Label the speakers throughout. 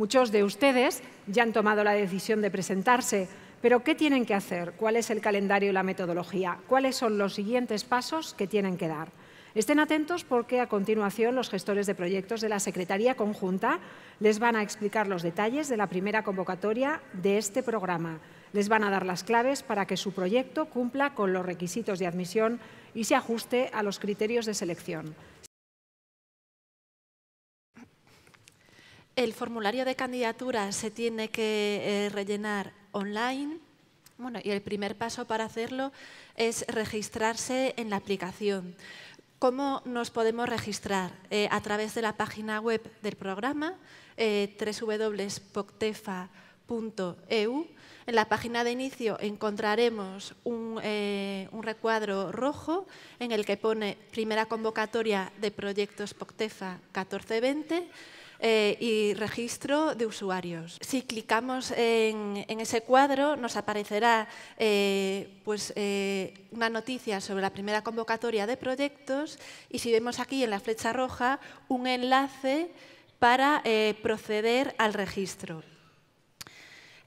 Speaker 1: Muchos de ustedes ya han tomado la decisión de presentarse, pero ¿qué tienen que hacer? ¿Cuál es el calendario y la metodología? ¿Cuáles son los siguientes pasos que tienen que dar? Estén atentos porque a continuación los gestores de proyectos de la Secretaría Conjunta les van a explicar los detalles de la primera convocatoria de este programa. Les van a dar las claves para que su proyecto cumpla con los requisitos de admisión y se ajuste a los criterios de selección.
Speaker 2: El formulario de candidatura se tiene que eh, rellenar online. Bueno, y el primer paso para hacerlo es registrarse en la aplicación. ¿Cómo nos podemos registrar? Eh, a través de la página web del programa, eh, www.poctefa.eu. En la página de inicio encontraremos un, eh, un, recuadro rojo en el que pone primera convocatoria de proyectos POCTEFA 1420 eh, y registro de usuarios. Si clicamos en, ese cuadro nos aparecerá eh, pues, eh, una noticia sobre la primera convocatoria de proyectos y si vemos aquí en la flecha roja un enlace para proceder al registro.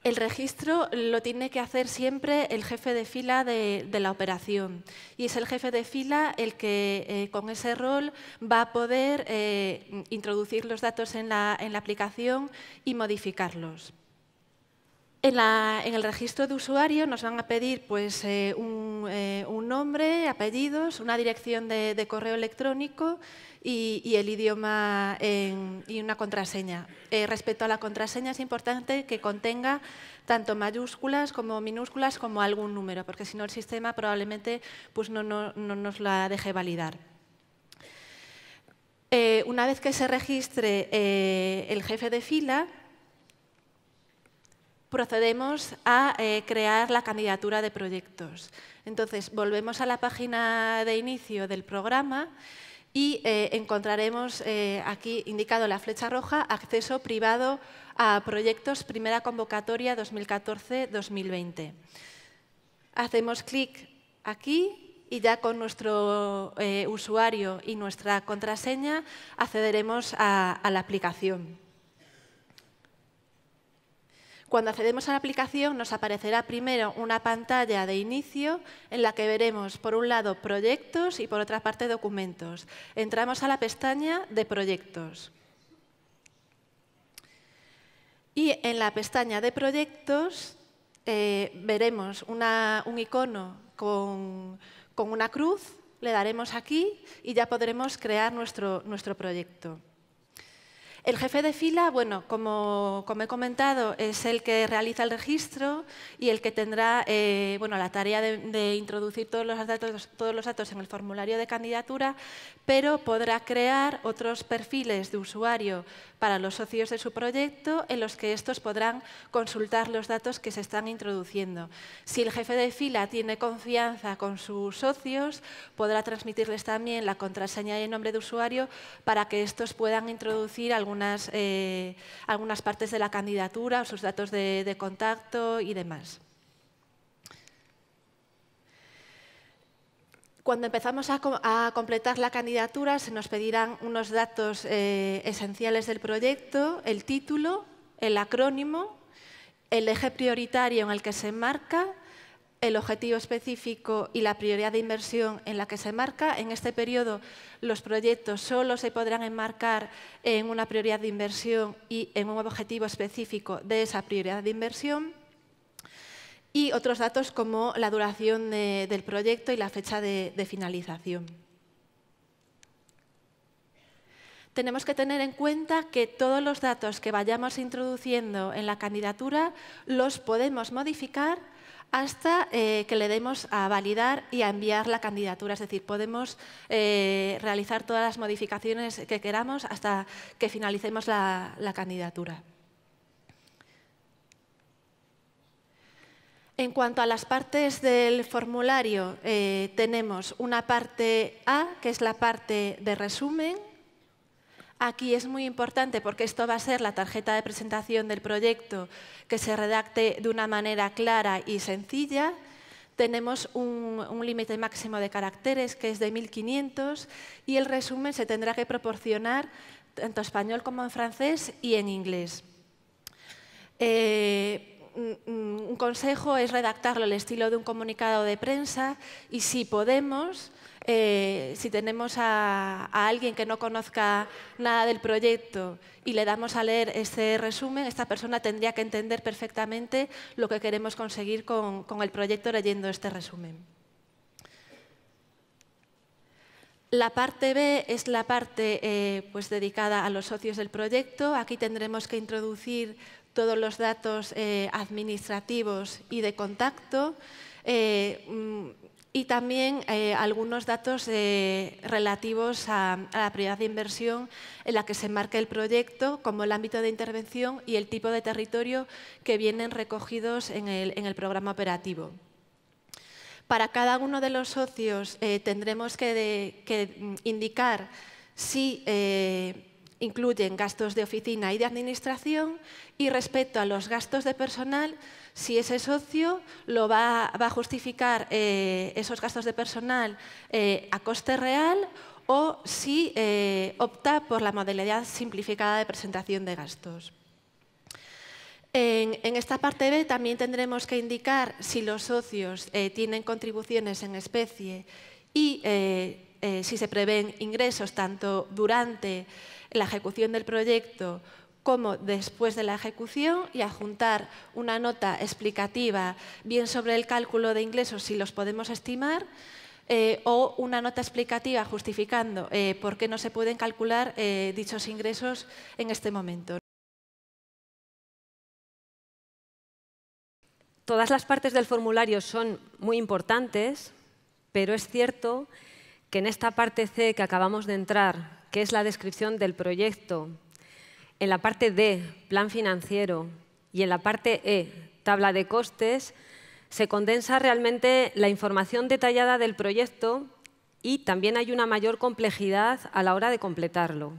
Speaker 2: El registro lo tiene que hacer siempre el jefe de fila de, la operación y es el jefe de fila el que eh, con ese rol va a poder eh, introducir los datos en la, aplicación y modificarlos. En, el registro de usuario nos van a pedir pues, eh, un, nombre, apellidos, una dirección de correo electrónico y, el idioma y una contraseña. Eh, respecto a la contraseña, es importante que contenga tanto mayúsculas como minúsculas como algún número, porque si no el sistema probablemente pues, no, nos la deje validar. Eh, una vez que se registre eh, el jefe de fila, procedemos a crear la candidatura de proyectos. Entonces, volvemos a la página de inicio del programa y eh, encontraremos eh, aquí indicado la flecha roja, acceso privado a proyectos, primera convocatoria 2014-2020. Hacemos clic aquí y ya con nuestro eh, usuario y nuestra contraseña accederemos a la aplicación. Cuando accedemos a la aplicación nos aparecerá primero una pantalla de inicio en la que veremos por un lado proyectos y por otra parte documentos. Entramos a la pestaña de proyectos. Y en la pestaña de proyectos eh, veremos un icono con, una cruz, le daremos aquí y ya podremos crear nuestro proyecto. El jefe de fila, bueno, como, he comentado, es el que realiza el registro y el que tendrá eh, bueno, la tarea de, introducir todos los, datos, todos los datos en el formulario de candidatura, pero podrá crear otros perfiles de usuario para los socios de su proyecto en los que estos podrán consultar los datos que se están introduciendo. Si el jefe de fila tiene confianza con sus socios, podrá transmitirles también la contraseña y el nombre de usuario para que estos puedan introducir algún eh, algunas, partes de la candidatura, sus datos de, contacto y demás. Cuando empezamos a, completar la candidatura se nos pedirán unos datos eh, esenciales del proyecto, el título, el acrónimo, el eje prioritario en el que se marca el objetivo específico y la prioridad de inversión en la que se marca. En este periodo los proyectos solo se podrán enmarcar en una prioridad de inversión y en un objetivo específico de esa prioridad de inversión. Y otros datos como la duración del proyecto y la fecha de finalización. tenemos que tener en cuenta que todos los datos que vayamos introduciendo en la candidatura los podemos modificar hasta eh, que le demos a validar y a enviar la candidatura. Es decir, podemos eh, realizar todas las modificaciones que queramos hasta que finalicemos la, candidatura. En cuanto a las partes del formulario, eh, tenemos una parte A, que es la parte de resumen, Aquí es muy importante porque esto va a ser la tarjeta de presentación del proyecto que se redacte de una manera clara y sencilla. Tenemos un, límite máximo de caracteres que es de 1.500 y el resumen se tendrá que proporcionar tanto en español como en francés y en inglés. Eh, mm, mm, un consejo es redactarlo al estilo de un comunicado de prensa y si podemos eh, si tenemos a, alguien que no conozca nada del proyecto y le damos a leer este resumen, esta persona tendría que entender perfectamente lo que queremos conseguir con, el proyecto leyendo este resumen. La parte B es la parte eh, pues dedicada a los socios del proyecto. Aquí tendremos que introducir todos los datos eh, administrativos y de contacto. Mm, y también eh, algunos datos eh, relativos a, la prioridad de inversión en la que se marca el proyecto, como el ámbito de intervención y el tipo de territorio que vienen recogidos en el, programa operativo. Para cada uno de los socios eh, tendremos que, indicar si incluyen gastos de oficina y de administración y respecto a los gastos de personal, si ese socio lo va, a justificar eh, esos gastos de personal eh, a coste real o si eh, opta por la modalidad simplificada de presentación de gastos. En, esta parte B también tendremos que indicar si los socios tienen contribuciones en especie y si se prevén ingresos tanto durante la ejecución del proyecto como después de la ejecución y adjuntar una nota explicativa, bien sobre el cálculo de ingresos si los podemos estimar, eh, o una nota explicativa justificando
Speaker 1: eh, por qué no se pueden calcular eh, dichos ingresos en este momento. Todas las partes del formulario son muy importantes, pero es cierto que en esta parte C que acabamos de entrar, que es la descripción del proyecto en la parte D, plan financiero, y en la parte E, tabla de costes, se condensa realmente la información detallada del proyecto y también hay una mayor complejidad a la hora de completarlo.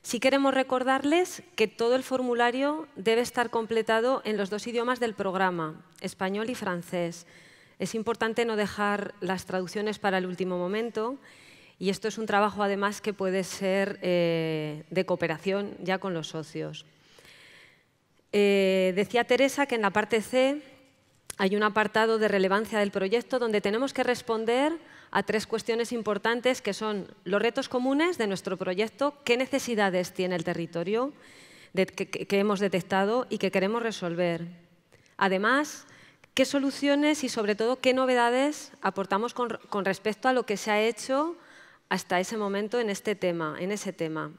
Speaker 1: Si queremos recordarles que todo el formulario debe estar completado en los dos idiomas del programa, español y francés. Es importante no dejar las traducciones para el último momento y esto es un trabajo además que puede ser eh, de cooperación ya con los socios. Eh, decía Teresa que en la parte C hay un apartado de relevancia del proyecto donde tenemos que responder a tres cuestiones importantes que son los retos comunes de nuestro proyecto, qué necesidades tiene el territorio que, hemos detectado y que queremos resolver. Además, qué soluciones y sobre todo qué novedades aportamos con respecto a lo que se ha hecho hasta ese momento en este tema, en ese tema.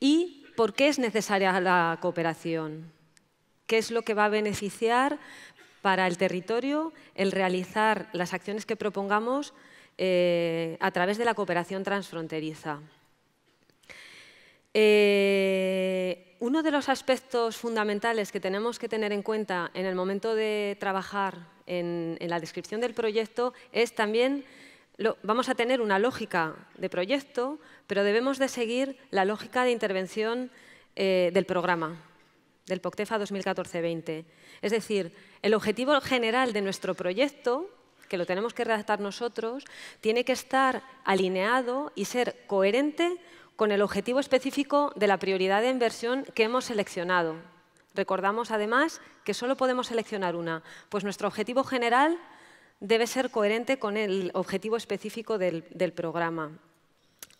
Speaker 1: ¿Y por qué es necesaria la cooperación? ¿Qué es lo que va a beneficiar para el territorio el realizar las acciones que propongamos eh, a través de la cooperación transfronteriza? Eh, uno de los aspectos fundamentales que tenemos que tener en cuenta en el momento de trabajar en la descripción del proyecto es también vamos a tener una lógica de proyecto, pero debemos de seguir la lógica de intervención eh, del programa, del POCTEFA 2014-20. Es decir, el objetivo general de nuestro proyecto, que lo tenemos que redactar nosotros, tiene que estar alineado y ser coherente con el objetivo específico de la prioridad de inversión que hemos seleccionado. Recordamos, además, que solo podemos seleccionar una, pues nuestro objetivo general debe ser coherente con el objetivo específico del, programa.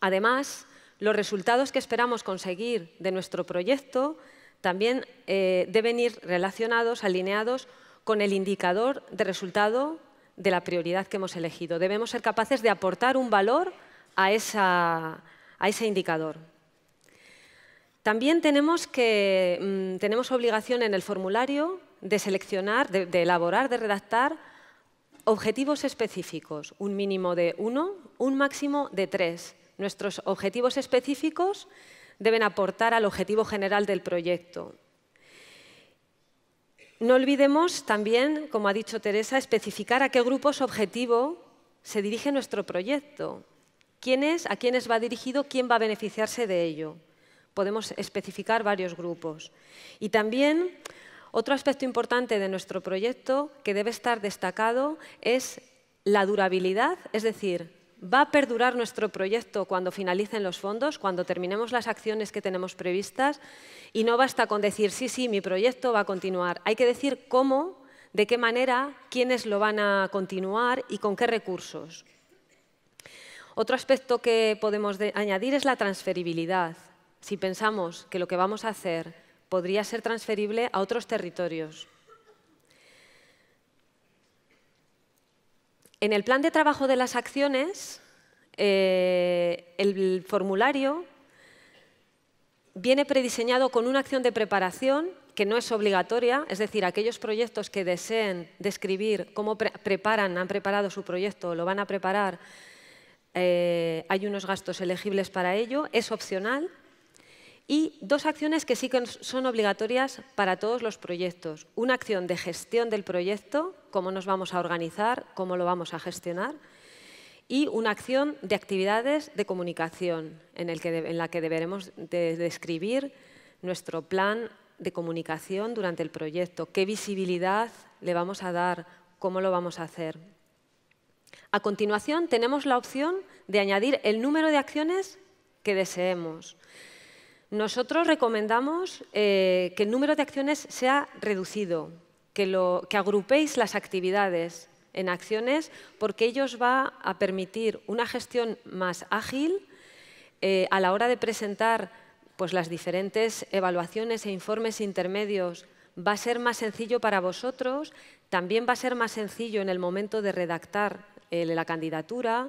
Speaker 1: Además, los resultados que esperamos conseguir de nuestro proyecto también eh, deben ir relacionados, alineados con el indicador de resultado de la prioridad que hemos elegido. Debemos ser capaces de aportar un valor a, ese indicador. También tenemos, mm, tenemos obligación en el formulario de seleccionar, de elaborar, de redactar Objetivos específicos, un mínimo de uno, un máximo de tres. Nuestros objetivos específicos deben aportar al objetivo general del proyecto. No olvidemos también, como ha dicho Teresa, especificar a qué grupos objetivo se dirige nuestro proyecto. ¿Quién es, a quiénes va dirigido, quién va a beneficiarse de ello? Podemos especificar varios grupos. Y también otro aspecto importante de nuestro proyecto que debe estar destacado es la durabilidad, es decir, ¿va a perdurar nuestro proyecto cuando finalicen los fondos, cuando terminemos las acciones que tenemos previstas? Y no basta con decir, sí, sí, mi proyecto va a continuar. Hay que decir cómo, de qué manera, quiénes lo van a continuar y con qué recursos. Otro aspecto que podemos añadir es la transferibilidad. Si pensamos que lo que vamos a hacer podría ser transferible a otros territorios. En el plan de trabajo de las acciones, eh, el formulario viene prediseñado con una acción de preparación que no es obligatoria, es decir, aquellos proyectos que deseen describir cómo preparan, han preparado su proyecto, lo van a preparar, eh, hay unos gastos elegibles para ello, es opcional, y dos acciones que sí que son obligatorias para todos los proyectos. Una acción de gestión del proyecto, cómo nos vamos a organizar, cómo lo vamos a gestionar. Y una acción de actividades de comunicación, en, la que deberemos describir nuestro plan de comunicación durante el proyecto, qué visibilidad le vamos a dar, cómo lo vamos a hacer. A continuación, tenemos la opción de añadir el número de acciones que deseemos. Nosotros recomendamos eh, que el número de acciones sea reducido, que, lo, agrupéis las actividades en acciones porque ello va a permitir una gestión más ágil eh, a la hora de presentar pues, las diferentes evaluaciones e informes intermedios. Va a ser más sencillo para vosotros, también va a ser más sencillo en el momento de redactar eh, la candidatura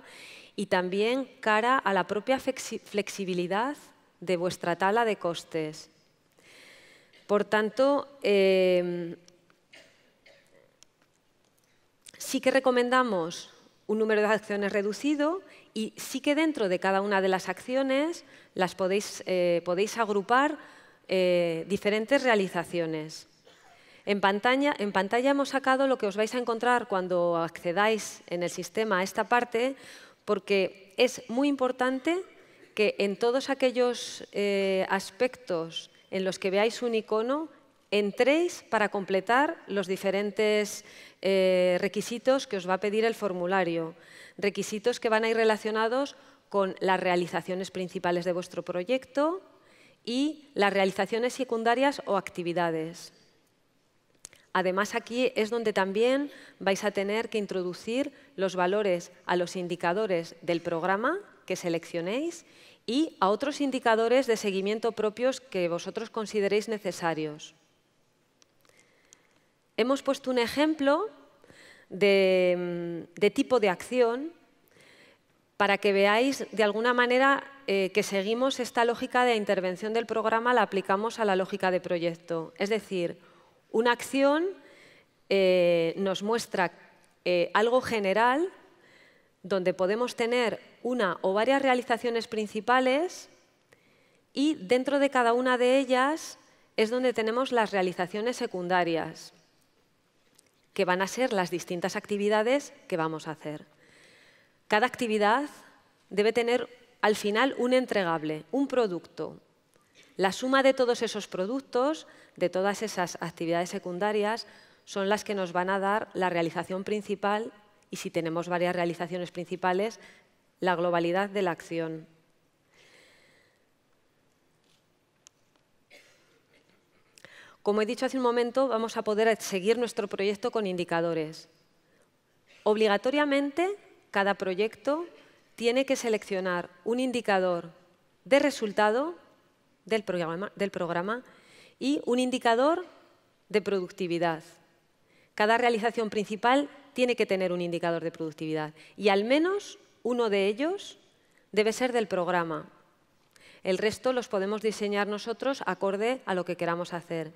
Speaker 1: y también cara a la propia flexibilidad de vuestra tala de costes. Por tanto, em, sí que recomendamos un número de acciones reducido y sí que dentro de cada una de las acciones las podéis, eh, podéis agrupar eh, diferentes realizaciones. En pantalla, en pantalla hemos sacado lo que os vais a encontrar cuando accedáis en el sistema a esta parte, porque es muy importante que en todos aquellos eh, aspectos en los que veáis un icono, entréis para completar los diferentes eh, requisitos que os va a pedir el formulario. Requisitos que van a ir relacionados con las realizaciones principales de vuestro proyecto y las realizaciones secundarias o actividades. Además, aquí es donde también vais a tener que introducir los valores a los indicadores del programa que seleccionéis y a otros indicadores de seguimiento propios que vosotros consideréis necesarios. Hemos puesto un ejemplo de, mm, tipo de acción para que veáis de alguna manera eh, que seguimos esta lógica de intervención del programa, la aplicamos a la lógica de proyecto. Es decir, una acción eh, nos muestra eh, algo general donde podemos tener una o varias realizaciones principales y dentro de cada una de ellas es donde tenemos las realizaciones secundarias, que van a ser las distintas actividades que vamos a hacer. Cada actividad debe tener al final un entregable, un producto. La suma de todos esos productos, de todas esas actividades secundarias, son las que nos van a dar la realización principal y si tenemos varias realizaciones principales, la globalidad de la acción. Como he dicho hace un momento, vamos a poder seguir nuestro proyecto con indicadores. Obligatoriamente, cada proyecto tiene que seleccionar un indicador de resultado del programa, del programa, y un indicador de productividad. Cada realización principal tiene que tener un indicador de productividad y al menos uno de ellos debe ser del programa. El resto los podemos diseñar nosotros acorde a lo que queramos hacer.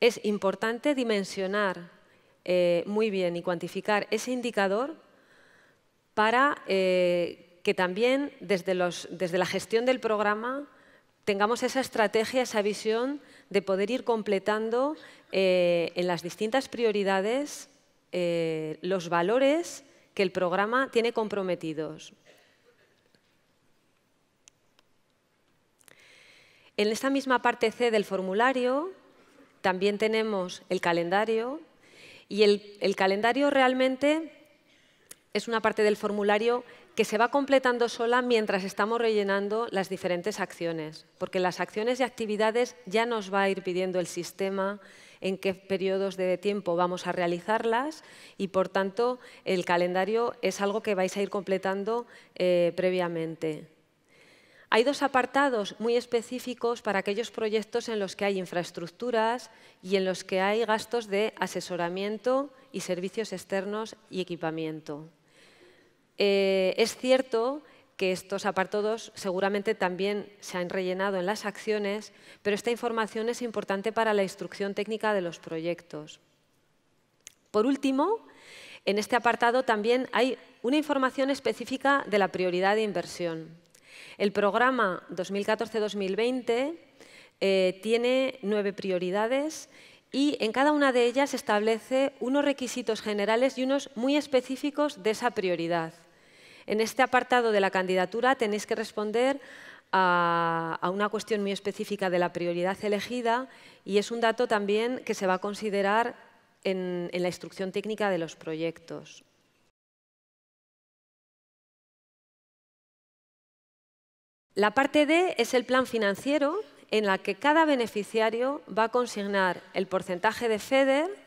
Speaker 1: Es importante dimensionar eh, muy bien y cuantificar ese indicador para eh, que también desde, la gestión del programa tengamos esa estrategia, esa visión de poder ir completando eh, en las distintas prioridades eh, los valores que el programa tiene comprometidos. En esta misma parte C del formulario también tenemos el calendario y el calendario realmente es una parte del formulario que se va completando sola mientras estamos rellenando las diferentes acciones, porque las acciones y actividades ya nos va a ir pidiendo el sistema en qué periodos de tiempo vamos a realizarlas y, por tanto, el calendario es algo que vais a ir completando eh, previamente. Hay dos apartados muy específicos para aquellos proyectos en los que hay infraestructuras y en los que hay gastos de asesoramiento y servicios externos y equipamiento. Eh, es cierto que estos apartados seguramente también se han rellenado en las acciones, pero esta información es importante para la instrucción técnica de los proyectos. Por último, en este apartado también hay una información específica de la prioridad de inversión. El programa 2014-2020 eh, tiene nueve prioridades y en cada una de ellas establece unos requisitos generales y unos muy específicos de esa prioridad. En este apartado de la candidatura tenéis que responder a, una cuestión muy específica de la prioridad elegida y es un dato también que se va a considerar en, en la instrucción técnica de los proyectos. La parte D es el plan financiero en la que cada beneficiario va a consignar el porcentaje de FEDER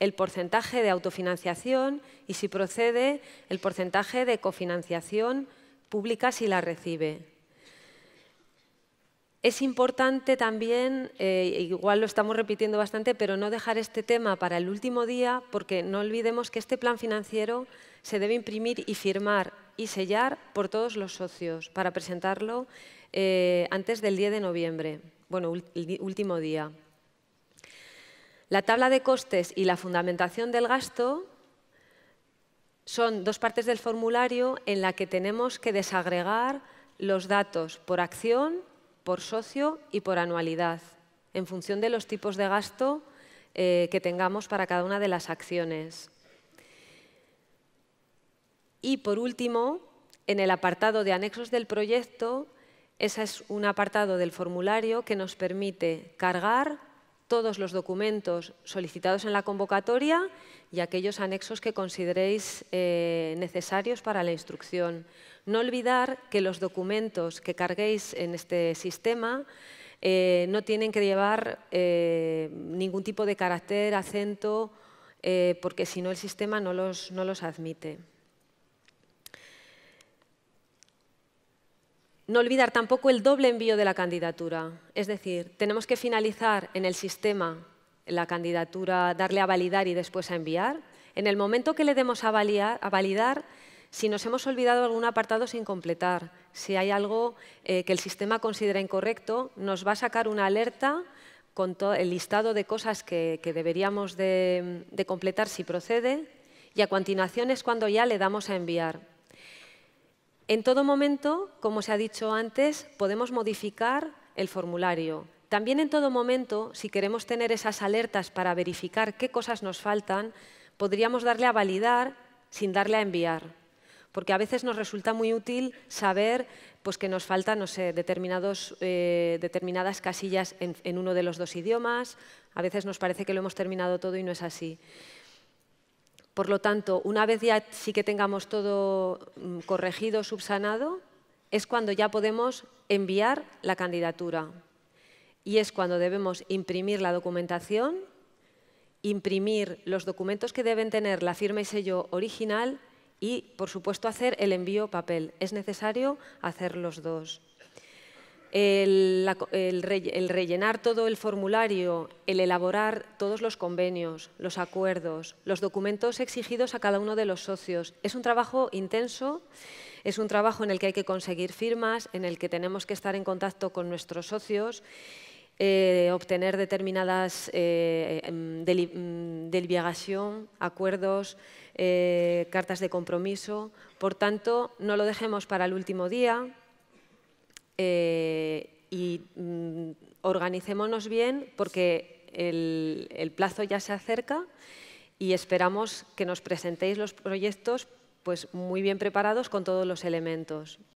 Speaker 1: el porcentaje de autofinanciación y, si procede, el porcentaje de cofinanciación pública si la recibe. Es importante también, eh, igual lo estamos repitiendo bastante, pero no dejar este tema para el último día porque no olvidemos que este plan financiero se debe imprimir y firmar y sellar por todos los socios para presentarlo eh, antes del 10 de noviembre, bueno, el último día. La tabla de costes y la fundamentación del gasto son dos partes del formulario en la que tenemos que desagregar los datos por acción, por socio y por anualidad, en función de los tipos de gasto eh, que tengamos para cada una de las acciones. Y por último, en el apartado de anexos del proyecto, ese es un apartado del formulario que nos permite cargar todos los documentos solicitados en la convocatoria y aquellos anexos que consideréis eh, necesarios para la instrucción. No olvidar que los documentos que carguéis en este sistema eh, no tienen que llevar eh, ningún tipo de carácter, acento, porque si no el sistema no los admite. no olvidar tampoco el doble envío de la candidatura. Es decir, tenemos que finalizar en el sistema la candidatura, darle a validar y después a enviar. En el momento que le demos a, validar, a validar si nos hemos olvidado algún apartado sin completar, si hay algo eh, que el sistema considera incorrecto, nos va a sacar una alerta con el listado de cosas que, deberíamos de completar si procede y a continuación es cuando ya le damos a enviar. En todo momento, como se ha dicho antes, podemos modificar el formulario. También en todo momento, si queremos tener esas alertas para verificar qué cosas nos faltan, podríamos darle a validar sin darle a enviar. Porque a veces nos resulta muy útil saber pues, que nos faltan determinados, eh, determinadas casillas en uno de los dos idiomas. A veces nos parece que lo hemos terminado todo y no es así. Por lo tanto, una vez ya sí que tengamos todo mm, corregido, subsanado, es cuando ya podemos enviar la candidatura. Y es cuando debemos imprimir la documentación, imprimir los documentos que deben tener la firma y sello original y, por supuesto, hacer el envío papel. Es necesario hacer los dos el, rellenar todo el formulario, el elaborar todos los convenios, los acuerdos, los documentos exigidos a cada uno de los socios. Es un trabajo intenso, es un trabajo en el que hay que conseguir firmas, en el que tenemos que estar en contacto con nuestros socios, eh, obtener determinadas eh, em, mm, acuerdos, eh, cartas de compromiso. Por tanto, no lo dejemos para el último día, eh, y mm, organicémonos bien porque el, el plazo ya se acerca y esperamos que nos presentéis los proyectos pues muy bien preparados con todos los elementos.